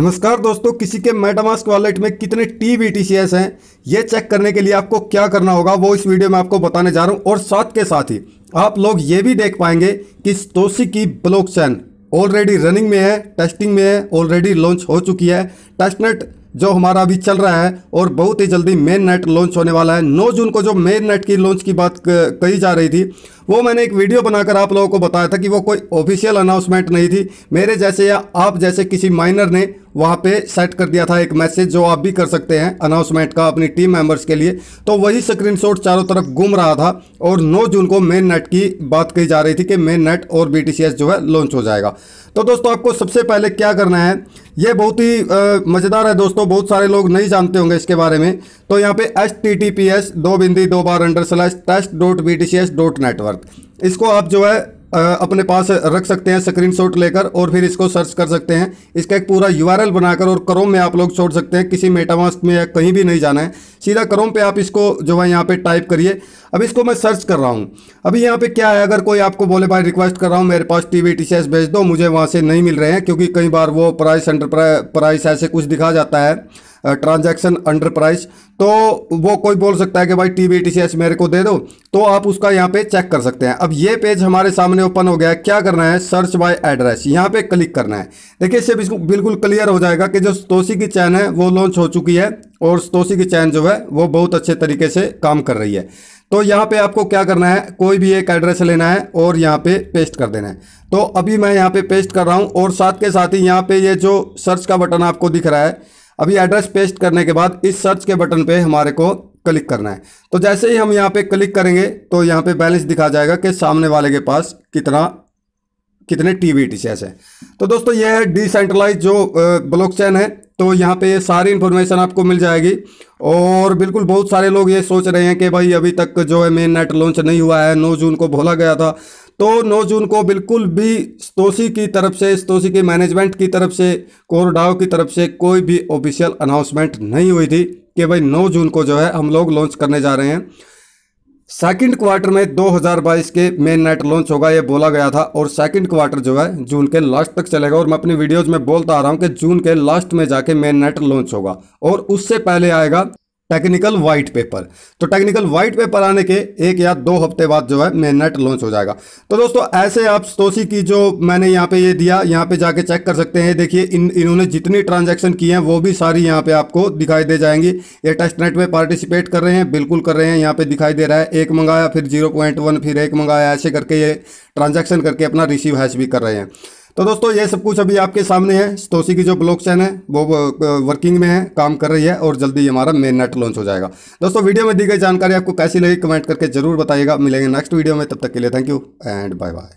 नमस्कार दोस्तों किसी के मेटामास्क वॉलेट में कितने T B T C S हैं ये चेक करने के लिए आपको क्या करना होगा वो इस वीडियो में आपको बताने जा रहा हूँ और साथ के साथ ही आप लोग ये भी देख पाएंगे कि तोसी की ब्लॉक चैन ऑलरेडी रनिंग में है टेस्टिंग में है ऑलरेडी लॉन्च हो चुकी है टेस्टनेट जो हमारा अभी चल रहा है और बहुत ही जल्दी मेन नेट लॉन्च होने वाला है नौ जून को जो मेन नेट की लॉन्च की बात कही जा रही थी वो मैंने एक वीडियो बनाकर आप लोगों को बताया था कि वो कोई ऑफिशियल अनाउंसमेंट नहीं थी मेरे जैसे या आप जैसे किसी माइनर ने वहाँ पे सेट कर दिया था एक मैसेज जो आप भी कर सकते हैं अनाउंसमेंट का अपनी टीम मेंबर्स के लिए तो वही स्क्रीनशॉट चारों तरफ घूम रहा था और 9 जून को मेन नेट की बात कही जा रही थी कि मेन नेट और बी जो है लॉन्च हो जाएगा तो दोस्तों आपको सबसे पहले क्या करना है ये बहुत ही मज़ेदार है दोस्तों बहुत सारे लोग नहीं जानते होंगे इसके बारे में तो यहाँ पे H T T P S दो बिंदी दो बार under slash test dot B T C S dot network इसको आप जो है अपने पास रख सकते हैं स्क्रीनशॉट लेकर और फिर इसको सर्च कर सकते हैं इसका एक पूरा यूआरएल बनाकर और क्रोम में आप लोग छोड़ सकते हैं किसी मेटामास्क में या कहीं भी नहीं जाना है सीधा क्रोम पे आप इसको जो है यहाँ पे टाइप करिए अब इसको मैं सर्च कर रहा हूँ अभी यहाँ पे क्या है अगर कोई आपको बोले भाई रिक्वेस्ट कर रहा हूँ मेरे पास टी वी भेज दो मुझे वहाँ से नहीं मिल रहे हैं क्योंकि कई बार वो प्राइस अंडर प्राइस ऐसे कुछ दिखा जाता है ट्रांजैक्शन अंडर प्राइस तो वो कोई बोल सकता है कि भाई टी वी मेरे को दे दो तो आप उसका यहाँ पर चेक कर सकते हैं अब ये पेज हमारे सामने ओपन हो गया है क्या करना है सर्च बाय एड्रेस यहाँ पर क्लिक करना है देखिए इससे बिल्कुल क्लियर हो जाएगा कि जो तोसी की चैन है वो लॉन्च हो चुकी है और तोसी की चैन जो है वो बहुत अच्छे तरीके से काम कर रही है तो यहाँ पे आपको क्या करना है कोई भी एक एड्रेस लेना है और यहाँ पे पेस्ट कर देना है तो अभी मैं यहाँ पे पेस्ट कर रहा हूँ और साथ के साथ ही यहाँ पे ये जो सर्च का बटन आपको दिख रहा है अभी एड्रेस पेस्ट करने के बाद इस सर्च के बटन पे हमारे को क्लिक करना है तो जैसे ही हम यहाँ पे क्लिक करेंगे तो यहाँ पे बैलेंस दिखा जाएगा कि सामने वाले के पास कितना कितने टी वी है तो दोस्तों यह है डिसेंट्रलाइज जो ब्लॉकचेन है तो यहाँ पे सारी इन्फॉर्मेशन आपको मिल जाएगी और बिल्कुल बहुत सारे लोग ये सोच रहे हैं कि भाई अभी तक जो है मेन नेट लॉन्च नहीं हुआ है नौ जून को बोला गया था तो नौ जून को बिल्कुल भी स्तोसी की तरफ से स्तोसी के मैनेजमेंट की तरफ से कोरडाव की तरफ से कोई भी ऑफिशियल अनाउंसमेंट नहीं हुई थी कि भाई नौ जून को जो है हम लोग लॉन्च करने जा रहे हैं सेकंड क्वार्टर में 2022 के मेन नेट लॉन्च होगा ये बोला गया था और सेकंड क्वार्टर जो है जून के लास्ट तक चलेगा और मैं अपनी वीडियोज में बोलता आ रहा हूँ कि जून के लास्ट में जाके मेन नेट लॉन्च होगा और उससे पहले आएगा टेक्निकल वाइट पेपर तो टेक्निकल वाइट पेपर आने के एक या दो हफ्ते बाद जो है मेननेट लॉन्च हो जाएगा तो दोस्तों ऐसे आप तोसी की जो मैंने यहाँ पे ये दिया यहाँ पे जाके चेक कर सकते हैं देखिए इन इन्होंने जितनी ट्रांजैक्शन की हैं वो भी सारी यहाँ पे आपको दिखाई दे जाएंगी ये टेस्ट नेट में पार्टिसिपेट कर रहे हैं बिल्कुल कर रहे हैं यहाँ पे दिखाई दे रहा है एक मंगाया फिर जीरो पॉइंट वन फिर एक मंगाया ऐसे करके ये ट्रांजेक्शन करके अपना रिसीव हैश भी कर रहे हैं तो दोस्तों ये सब कुछ अभी आपके सामने है स्तोसी की जो ब्लॉक चैन है वो वर्किंग में है काम कर रही है और जल्दी हमारा मेन नेट लॉन्च हो जाएगा दोस्तों वीडियो में दी गई जानकारी आपको कैसी लगी कमेंट करके जरूर बताइएगा मिलेंगे नेक्स्ट वीडियो में तब तक के लिए thank you and bye bye